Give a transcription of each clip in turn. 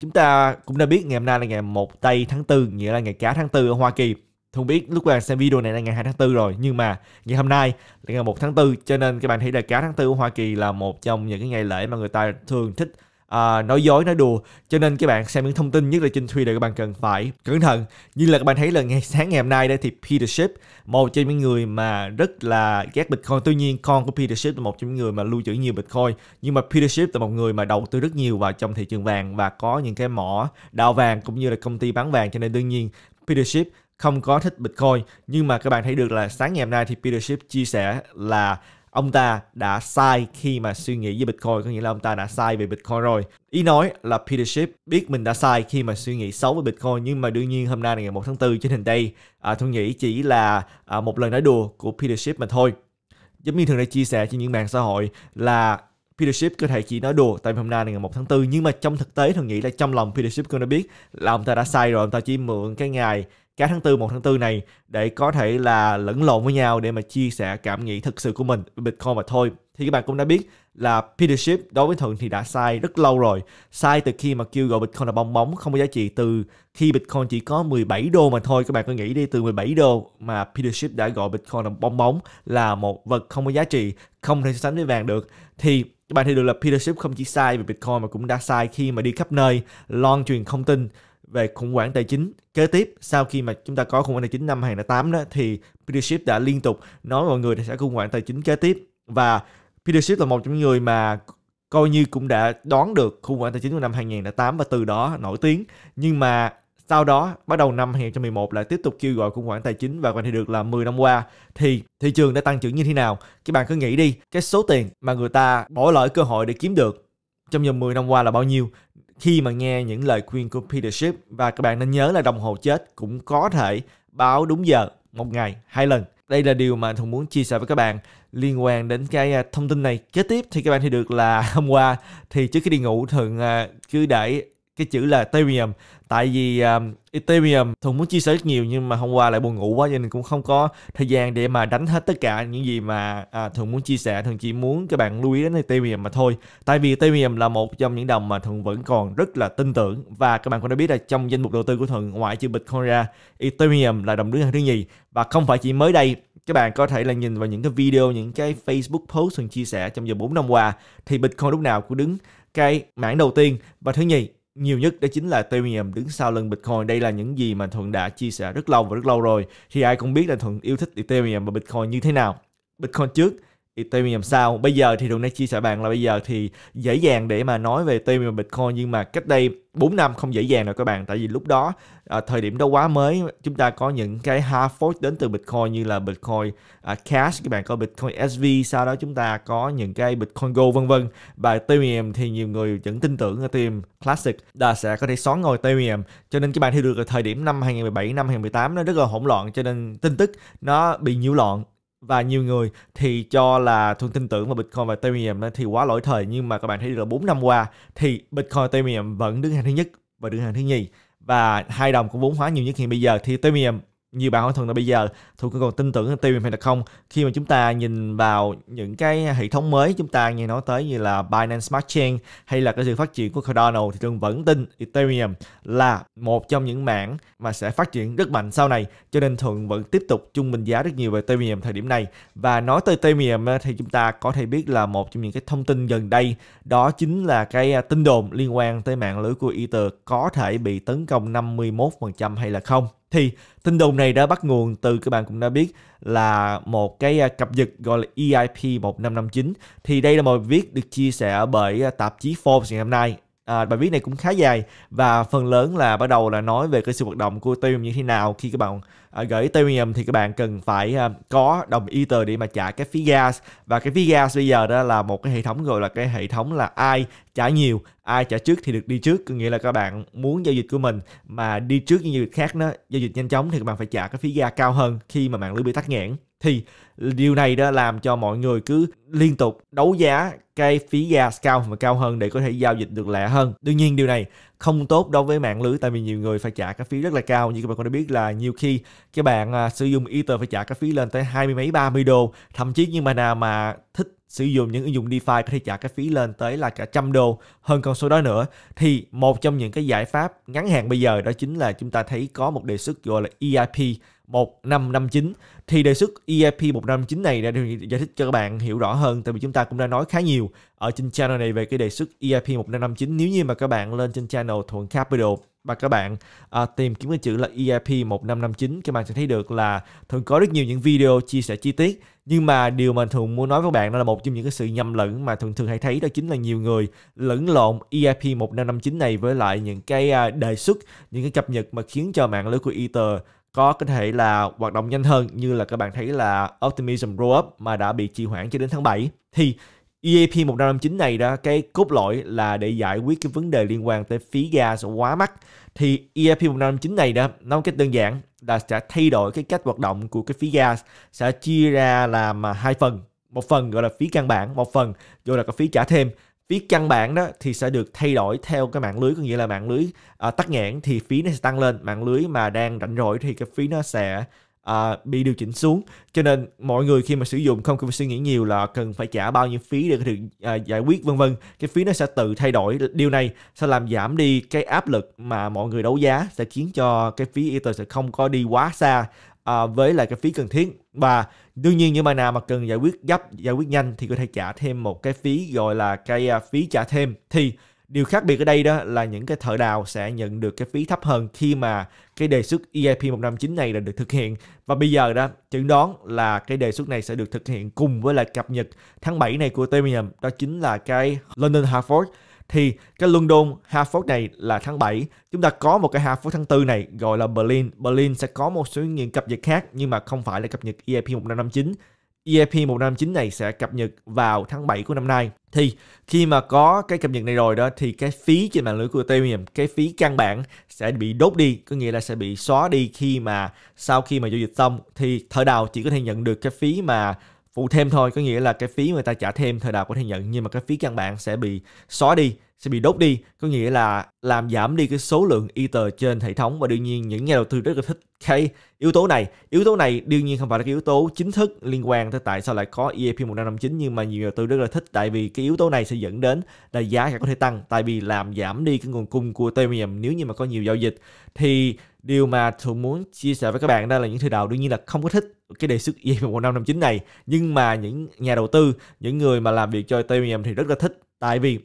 Chúng ta cũng đã biết ngày hôm nay là ngày 1 tây tháng 4, nghĩa là ngày cá tháng 4 ở Hoa Kỳ. Không biết lúc các bạn xem video này là ngày 2 tháng 4 rồi, nhưng mà ngày hôm nay là ngày 1 tháng 4 cho nên các bạn thấy là cá tháng 4 ở Hoa Kỳ là một trong những cái ngày lễ mà người ta thường thích uh, nói dối nói đùa cho nên các bạn xem những thông tin nhất là trên Twitter các bạn cần phải cẩn thận như là các bạn thấy là ngày sáng ngày hôm nay đây thì Peter Schiff một trong những người mà rất là ghét Bitcoin tuy nhiên con của Peter Schiff là một trong những người mà lưu trữ nhiều Bitcoin nhưng mà Peter Schiff là một người mà đầu tư rất nhiều vào trong thị trường vàng và có những cái mỏ đào vàng cũng như là công ty bán vàng cho nên đương nhiên Peter Schiff không có thích Bitcoin nhưng mà các bạn thấy được là sáng ngày hôm nay thì Peter Schiff chia sẻ là ông ta đã sai khi mà suy nghĩ về Bitcoin, có nghĩa là ông ta đã sai về Bitcoin rồi. Ý nói là Peter Schiff biết mình đã sai khi mà suy nghĩ xấu về Bitcoin, nhưng mà đương nhiên hôm nay ngày 1 tháng 4 trên hình đây, à, tôi nghĩ chỉ là à, một lời nói đùa của Peter Schiff mà thôi. Giống như thường đã chia sẻ trên những mạng xã hội là Peter Schiff có thể chỉ nói đùa tại hôm nay ngày 1 tháng 4 nhưng mà trong thực tế thường nghĩ là trong lòng Peter Schiff cũng đã biết là ông ta đã sai rồi ông ta chỉ mượn cái ngày cả tháng 4, 1 tháng 4 này để có thể là lẫn lộn với nhau để mà chia sẻ cảm nghĩ thực sự của mình về Bitcoin mà thôi. Thì các bạn cũng đã biết là Peter Schiff đối với Thuận thì đã sai rất lâu rồi. Sai từ khi mà kêu gọi Bitcoin là bong bóng không có giá trị từ khi Bitcoin chỉ có 17 đô mà thôi. Các bạn có nghĩ đi từ 17 đô mà Peter Schiff đã gọi Bitcoin là bong bóng là một vật không có giá trị, không thể so sánh với vàng được. Thì các bạn thấy được là Peter Schiff không chỉ sai về Bitcoin mà cũng đã sai khi mà đi khắp nơi, loan truyền thông tin về khủng hoảng tài chính kế tiếp sau khi mà chúng ta có khủng hoảng tài chính năm 2008 đó thì Peter Schiff đã liên tục nói mọi người sẽ khủng hoảng tài chính kế tiếp và Peter Schiff là một trong những người mà coi như cũng đã đoán được khủng hoảng tài chính của năm 2008 và từ đó nổi tiếng nhưng mà sau đó bắt đầu năm 2011 lại tiếp tục kêu gọi khủng hoảng tài chính và quan hệ được là 10 năm qua thì thị trường đã tăng trưởng như thế nào các bạn cứ nghĩ đi cái số tiền mà người ta bỏ lỡ cơ hội để kiếm được trong vòng 10 năm qua là bao nhiêu khi mà nghe những lời khuyên của Peter Schiff và các bạn nên nhớ là đồng hồ chết cũng có thể báo đúng giờ một ngày hai lần. Đây là điều mà Thùng muốn chia sẻ với các bạn liên quan đến cái à, thông tin này. Kế tiếp thì các bạn thì được là hôm qua thì trước khi đi ngủ Thường à, cứ để cái chữ là Ethereum tại vì um, Ethereum thường muốn chia sẻ rất nhiều nhưng mà hôm qua lại buồn ngủ quá cho nên cũng không có thời gian để mà đánh hết tất cả những gì mà à, Thuận muốn chia sẻ thường chỉ muốn các bạn lưu ý đến Ethereum mà thôi tại vì Ethereum là một trong những đồng mà thường vẫn còn rất là tin tưởng và các bạn cũng đã biết là trong danh mục đầu tư của thường ngoại trừ Bitcoin ra Ethereum là đồng đứng hàng thứ nhì và không phải chỉ mới đây các bạn có thể là nhìn vào những cái video những cái Facebook post thường chia sẻ trong vòng 4 năm qua thì Bitcoin lúc nào cũng đứng cái mảng đầu tiên và thứ nhì nhiều nhất đó chính là Ethereum đứng sau lưng Bitcoin. Đây là những gì mà Thuận đã chia sẻ rất lâu và rất lâu rồi. Thì ai cũng biết là Thuận yêu thích Ethereum và Bitcoin như thế nào. Bitcoin trước Ethereum làm sao bây giờ thì thường đang chia sẻ bạn là bây giờ thì dễ dàng để mà nói về Ethereum và Bitcoin nhưng mà cách đây 4 năm không dễ dàng rồi các bạn tại vì lúc đó à, thời điểm đó quá mới chúng ta có những cái hard fork đến từ Bitcoin như là Bitcoin à, Cash các bạn có Bitcoin SV sau đó chúng ta có những cái Bitcoin gold vân vân và Ethereum thì nhiều người vẫn tin tưởng Ethereum Classic là sẽ có thể xóa ngồi Ethereum cho nên các bạn thấy được là thời điểm năm 2017 năm 2018 nó rất là hỗn loạn cho nên tin tức nó bị nhiễu loạn và nhiều người thì cho là thường tin tưởng vào Bitcoin và Ethereum thì quá lỗi thời nhưng mà các bạn thấy được là 4 năm qua thì Bitcoin Ethereum vẫn đứng hàng thứ nhất và đứng hàng thứ nhì và hai đồng cũng vốn hóa nhiều nhất hiện bây giờ thì Ethereum nhiều bạn hỏi thuần là bây giờ thu còn tin tưởng tiêu hay là không khi mà chúng ta nhìn vào những cái hệ thống mới chúng ta nghe nói tới như là Binance Smart Chain hay là cái sự phát triển của Cardano thì thường vẫn tin Ethereum là một trong những mảng mà sẽ phát triển rất mạnh sau này cho nên Thuận vẫn tiếp tục trung bình giá rất nhiều về Ethereum thời điểm này và nói tới Ethereum thì chúng ta có thể biết là một trong những cái thông tin gần đây đó chính là cái à, tin đồn liên quan tới mạng lưới của Ether có thể bị tấn công 51% hay là không thì tin đồn này đã bắt nguồn từ các bạn cũng đã biết là một cái à, cập nhật gọi là EIP 1559 thì đây là một viết được chia sẻ bởi à, tạp chí Forbes ngày hôm nay à, bài viết này cũng khá dài và phần lớn là bắt đầu là nói về cái sự hoạt động của Ethereum như thế nào khi các bạn À, gửi Ethereum thì các bạn cần phải à, có đồng Ether để mà trả cái phí gas và cái phí gas bây giờ đó là một cái hệ thống gọi là cái hệ thống là ai trả nhiều ai trả trước thì được đi trước có nghĩa là các bạn muốn giao dịch của mình mà đi trước những giao dịch khác nó giao dịch nhanh chóng thì các bạn phải trả cái phí gas cao hơn khi mà mạng lưới bị tắc nghẽn thì điều này đã làm cho mọi người cứ liên tục đấu giá cái phí gas cao và cao hơn để có thể giao dịch được lẹ hơn đương nhiên điều này không tốt đối với mạng lưới tại vì nhiều người phải trả cái phí rất là cao như các bạn cũng đã biết là nhiều khi các bạn à, sử dụng ether phải trả cái phí lên tới hai mươi mấy ba mươi đô thậm chí nhưng mà nào mà thích sử dụng những ứng dụng DeFi có thể trả cái phí lên tới là cả trăm đô hơn con số đó nữa thì một trong những cái giải pháp ngắn hạn bây giờ đó chính là chúng ta thấy có một đề xuất gọi là EIP 1559 thì đề xuất EIP 1559 này đã giải thích cho các bạn hiểu rõ hơn tại vì chúng ta cũng đã nói khá nhiều ở trên channel này về cái đề xuất EIP 1559 nếu như mà các bạn lên trên channel Thuận Capital và các bạn à, tìm kiếm cái chữ là EIP 1559 các bạn sẽ thấy được là thường có rất nhiều những video chia sẻ chi tiết nhưng mà điều mà thường muốn nói với bạn đó là một trong những cái sự nhầm lẫn mà thường thường hay thấy đó chính là nhiều người lẫn lộn EIP 1559 này với lại những cái à, đề xuất những cái cập nhật mà khiến cho mạng lưới của Ether có có thể là hoạt động nhanh hơn như là các bạn thấy là Optimism Roll Up mà đã bị trì hoãn cho đến tháng 7 thì EAP 159 này đó cái cốt lõi là để giải quyết cái vấn đề liên quan tới phí gas quá mắc thì EAP 159 này đó nó cách đơn giản là sẽ thay đổi cái cách hoạt động của cái phí gas sẽ chia ra làm à, hai phần một phần gọi là phí căn bản một phần gọi là cái phí trả thêm viết căn bản đó thì sẽ được thay đổi theo cái mạng lưới có nghĩa là mạng lưới uh, à, tắc nghẽn thì phí nó sẽ tăng lên mạng lưới mà đang rảnh rỗi thì cái phí nó sẽ uh, bị điều chỉnh xuống cho nên mọi người khi mà sử dụng không cần suy nghĩ nhiều là cần phải trả bao nhiêu phí để có thể uh, giải quyết vân vân cái phí nó sẽ tự thay đổi điều này sẽ làm giảm đi cái áp lực mà mọi người đấu giá sẽ khiến cho cái phí ether sẽ không có đi quá xa à, với lại cái phí cần thiết và đương nhiên những bài nào mà cần giải quyết gấp giải quyết nhanh thì có thể trả thêm một cái phí gọi là cái à, phí trả thêm thì điều khác biệt ở đây đó là những cái thợ đào sẽ nhận được cái phí thấp hơn khi mà cái đề xuất EIP 159 này là được thực hiện và bây giờ đó chẩn đoán là cái đề xuất này sẽ được thực hiện cùng với lại cập nhật tháng 7 này của Ethereum đó chính là cái London Harvard thì cái London Half Hartford này là tháng 7 chúng ta có một cái Half Hartford tháng 4 này gọi là Berlin Berlin sẽ có một số những cập nhật khác nhưng mà không phải là cập nhật EIP 1559 EIP 159 này sẽ cập nhật vào tháng 7 của năm nay. Thì khi mà có cái cập nhật này rồi đó thì cái phí trên mạng lưới của Ethereum, cái phí căn bản sẽ bị đốt đi, có nghĩa là sẽ bị xóa đi khi mà sau khi mà giao dịch xong thì thợ đào chỉ có thể nhận được cái phí mà phụ thêm thôi có nghĩa là cái phí người ta trả thêm thời đào có thể nhận nhưng mà cái phí căn bản sẽ bị xóa đi sẽ bị đốt đi có nghĩa là làm giảm đi cái số lượng ether trên hệ thống và đương nhiên những nhà đầu tư rất là thích cái yếu tố này yếu tố này đương nhiên không phải là cái yếu tố chính thức liên quan tới tại sao lại có EAP 1559 nhưng mà nhiều nhà đầu tư rất là thích tại vì cái yếu tố này sẽ dẫn đến là giá có thể tăng tại vì làm giảm đi cái nguồn cung của Ethereum nếu như mà có nhiều giao dịch thì điều mà tôi muốn chia sẻ với các bạn đó là những thưa đầu đương nhiên là không có thích cái đề xuất EAP 1559 này nhưng mà những nhà đầu tư những người mà làm việc cho Ethereum thì rất là thích tại vì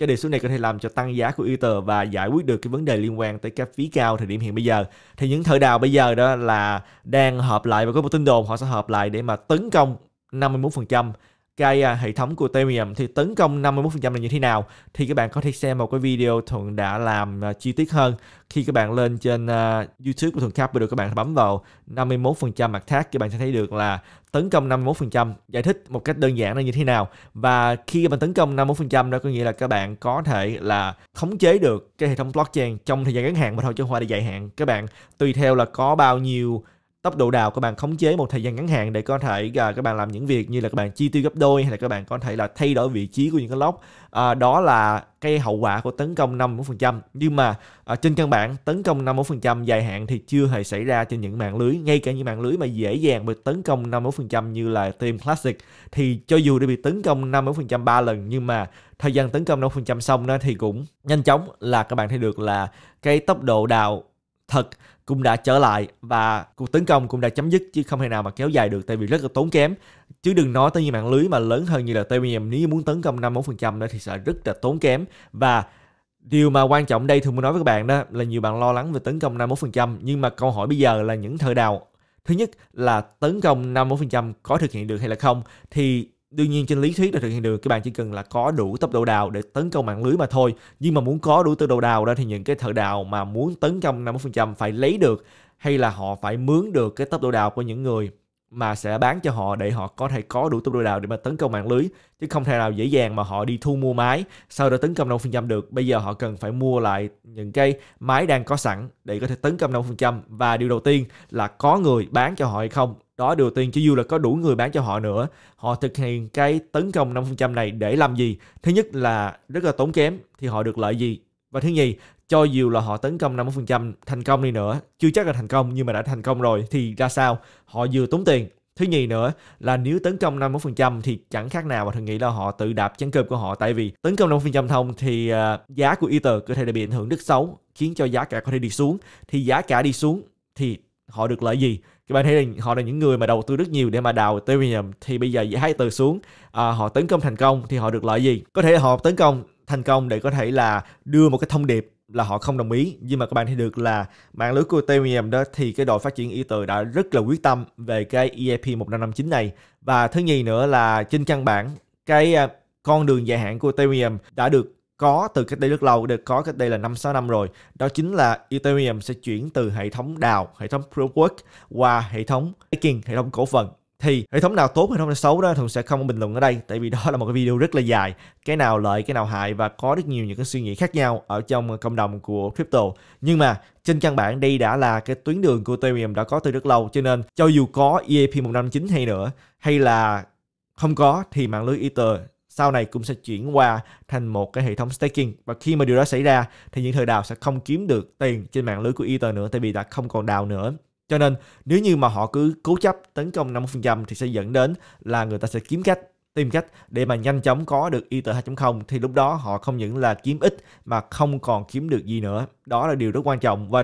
cái đề xuất này có thể làm cho tăng giá của Ether và giải quyết được cái vấn đề liên quan tới các phí cao thời điểm hiện bây giờ. Thì những thợ đào bây giờ đó là đang hợp lại và có một tin đồn họ sẽ hợp lại để mà tấn công 51% cái à, hệ thống của Ethereum thì tấn công 51% là như thế nào thì các bạn có thể xem một cái video Thuận đã làm à, chi tiết hơn khi các bạn lên trên à, YouTube của Thuận Capital các bạn bấm vào 51% mặt thác các bạn sẽ thấy được là tấn công 51% giải thích một cách đơn giản là như thế nào và khi các bạn tấn công 51% đó có nghĩa là các bạn có thể là khống chế được cái hệ thống blockchain trong thời gian ngắn hạn và thôi chứ không phải là dài hạn các bạn tùy theo là có bao nhiêu tốc độ đào các bạn khống chế một thời gian ngắn hạn để có thể à, các bạn làm những việc như là các bạn chi tiêu gấp đôi hay là các bạn có thể là thay đổi vị trí của những cái lốc à, đó là cái hậu quả của tấn công 51% nhưng mà à, trên căn bản tấn công 51% dài hạn thì chưa hề xảy ra trên những mạng lưới ngay cả những mạng lưới mà dễ dàng bị tấn công 51% như là Team Classic thì cho dù đã bị tấn công 51% ba lần nhưng mà thời gian tấn công 50% xong đó thì cũng nhanh chóng là các bạn thấy được là cái tốc độ đào thật cũng đã trở lại và cuộc tấn công cũng đã chấm dứt chứ không thể nào mà kéo dài được tại vì rất là tốn kém chứ đừng nói tới như mạng lưới mà lớn hơn như là Ethereum nếu như muốn tấn công phần trăm nữa thì sẽ rất là tốn kém và Điều mà quan trọng đây thường muốn nói với các bạn đó là nhiều bạn lo lắng về tấn công phần trăm nhưng mà câu hỏi bây giờ là những thời nào Thứ nhất là tấn công phần trăm có thực hiện được hay là không thì đương nhiên trên lý thuyết là thực hiện được các bạn chỉ cần là có đủ tốc độ đào để tấn công mạng lưới mà thôi nhưng mà muốn có đủ tốc độ đào đó thì những cái thợ đào mà muốn tấn công 50% phải lấy được hay là họ phải mướn được cái tốc độ đào của những người mà sẽ bán cho họ để họ có thể có đủ tốc độ đào để mà tấn công mạng lưới chứ không thể nào dễ dàng mà họ đi thu mua máy sau đó tấn công 50% được bây giờ họ cần phải mua lại những cái máy đang có sẵn để có thể tấn công 50% và điều đầu tiên là có người bán cho họ hay không đó điều tiên chỉ dù là có đủ người bán cho họ nữa họ thực hiện cái tấn công 5% này để làm gì thứ nhất là rất là tốn kém thì họ được lợi gì và thứ nhì cho dù là họ tấn công 50% thành công đi nữa chưa chắc là thành công nhưng mà đã thành công rồi thì ra sao họ vừa tốn tiền thứ nhì nữa là nếu tấn công 50% thì chẳng khác nào mà thường nghĩ là họ tự đạp chân cơm của họ tại vì tấn công 50% thông thì à, giá của Ether có thể đã bị ảnh hưởng rất xấu khiến cho giá cả có thể đi xuống thì giá cả đi xuống thì họ được lợi gì các bạn thấy là họ là những người mà đầu tư rất nhiều để mà đào tới William thì bây giờ hai từ xuống à, họ tấn công thành công thì họ được lợi gì có thể là họ tấn công thành công để có thể là đưa một cái thông điệp là họ không đồng ý nhưng mà các bạn thấy được là mạng lưới của Ethereum đó thì cái đội phát triển ý tưởng đã rất là quyết tâm về cái EIP 1559 này và thứ nhì nữa là trên căn bản cái à, con đường dài hạn của Ethereum đã được có từ cách đây rất lâu được có cách đây là 5 6 năm rồi. Đó chính là Ethereum sẽ chuyển từ hệ thống đào, hệ thống proof work qua hệ thống staking, hệ thống cổ phần thì hệ thống nào tốt hệ thống nào xấu đó thường sẽ không bình luận ở đây tại vì đó là một cái video rất là dài cái nào lợi cái nào hại và có rất nhiều những cái suy nghĩ khác nhau ở trong cộng đồng của crypto nhưng mà trên căn bản đây đã là cái tuyến đường của Ethereum đã có từ rất lâu cho nên cho dù có EIP 159 hay nữa hay là không có thì mạng lưới Ether sau này cũng sẽ chuyển qua thành một cái hệ thống staking và khi mà điều đó xảy ra thì những thợ đào sẽ không kiếm được tiền trên mạng lưới của Ether nữa tại vì đã không còn đào nữa cho nên nếu như mà họ cứ cố chấp tấn công 50% thì sẽ dẫn đến là người ta sẽ kiếm cách tìm cách để mà nhanh chóng có được Ether 2.0 thì lúc đó họ không những là kiếm ít mà không còn kiếm được gì nữa. Đó là điều rất quan trọng và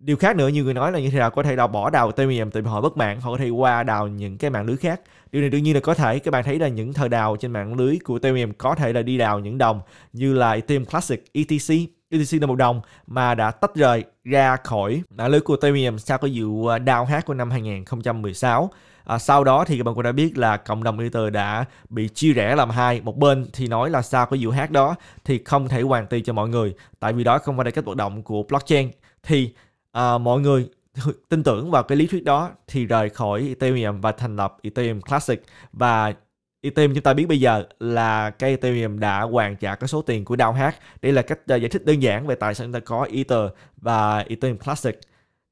điều khác nữa như người nói là như thế nào có thể đào bỏ đào ethereum tại họ bất mạng họ có thể qua đào những cái mạng lưới khác điều này đương nhiên là có thể các bạn thấy là những thợ đào trên mạng lưới của ethereum có thể là đi đào những đồng như là Ethereum Classic ETC ETC là một đồng mà đã tách rời ra khỏi mạng lưới của Ethereum sau cái vụ à, đào hát của năm 2016 À, sau đó thì các bạn cũng đã biết là cộng đồng Ether đã bị chia rẽ làm hai. Một bên thì nói là sau cái vụ hát đó thì không thể hoàn tiền cho mọi người tại vì đó không phải là cách hoạt động của blockchain. Thì à, mọi người tin tưởng vào cái lý thuyết đó thì rời khỏi Ethereum và thành lập Ethereum Classic và Ethereum chúng ta biết bây giờ là cái Ethereum đã hoàn trả cái số tiền của DAO hát Đây là cách ờ, giải thích đơn giản về tại sao chúng ta có Ether và Ethereum Classic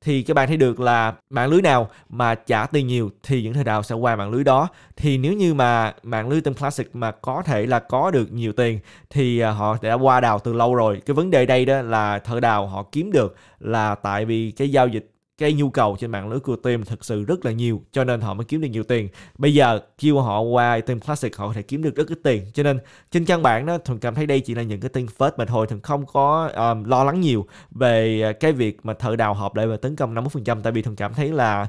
thì các bạn thấy được là mạng lưới nào mà trả tiền nhiều thì những thợ đào sẽ qua mạng lưới đó thì nếu như mà mạng lưới Tân Classic mà có thể là có được nhiều tiền thì à, họ đã qua đào từ lâu rồi cái vấn đề đây đó là thợ đào họ kiếm được là tại vì cái giao dịch cái nhu cầu trên mạng lưới của team thực sự rất là nhiều cho nên họ mới kiếm được nhiều tiền bây giờ khi họ qua team classic họ có thể kiếm được rất ít tiền cho nên trên căn bản đó thường cảm thấy đây chỉ là những cái tin first mà thôi thường không có um, lo lắng nhiều về cái việc mà thợ đào hợp lại và tấn công 50% tại vì thường cảm thấy là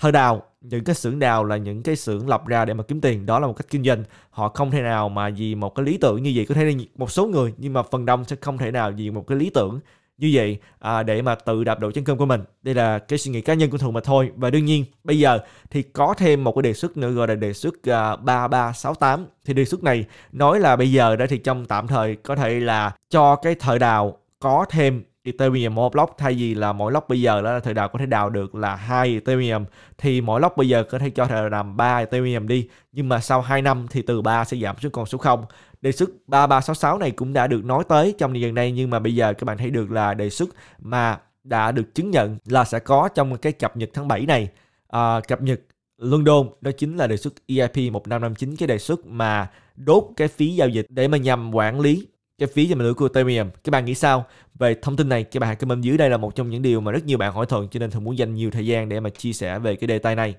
thợ đào những cái xưởng đào là những cái xưởng lập ra để mà kiếm tiền đó là một cách kinh doanh họ không thể nào mà vì một cái lý tưởng như vậy có thể là một số người nhưng mà phần đông sẽ không thể nào vì một cái lý tưởng như vậy à, để mà tự đạp đổ chén cơm của mình đây là cái suy nghĩ cá nhân của thường mà thôi và đương nhiên bây giờ thì có thêm một cái đề xuất nữa gọi là đề xuất à, ba ba sáu tám thì đề xuất này nói là bây giờ đó thì trong tạm thời có thể là cho cái thời đào có thêm Ethereum một block thay vì là mỗi block bây giờ là thời đào có thể đào được là hai Ethereum thì mỗi block bây giờ có thể cho thời đào 3 Ethereum đi nhưng mà sau 2 năm thì từ 3 sẽ giảm xuống còn số 0 đề xuất 3366 này cũng đã được nói tới trong gần đây nhưng mà bây giờ các bạn thấy được là đề xuất mà đã được chứng nhận là sẽ có trong cái cập nhật tháng 7 này à, cập nhật London đó chính là đề xuất EIP 1559 cái đề xuất mà đốt cái phí giao dịch để mà nhằm quản lý cái phí cho mình lưỡi của Ethereum. Các bạn nghĩ sao về thông tin này? Các bạn hãy comment dưới đây là một trong những điều mà rất nhiều bạn hỏi thường cho nên thường muốn dành nhiều thời gian để mà chia sẻ về cái đề tài này.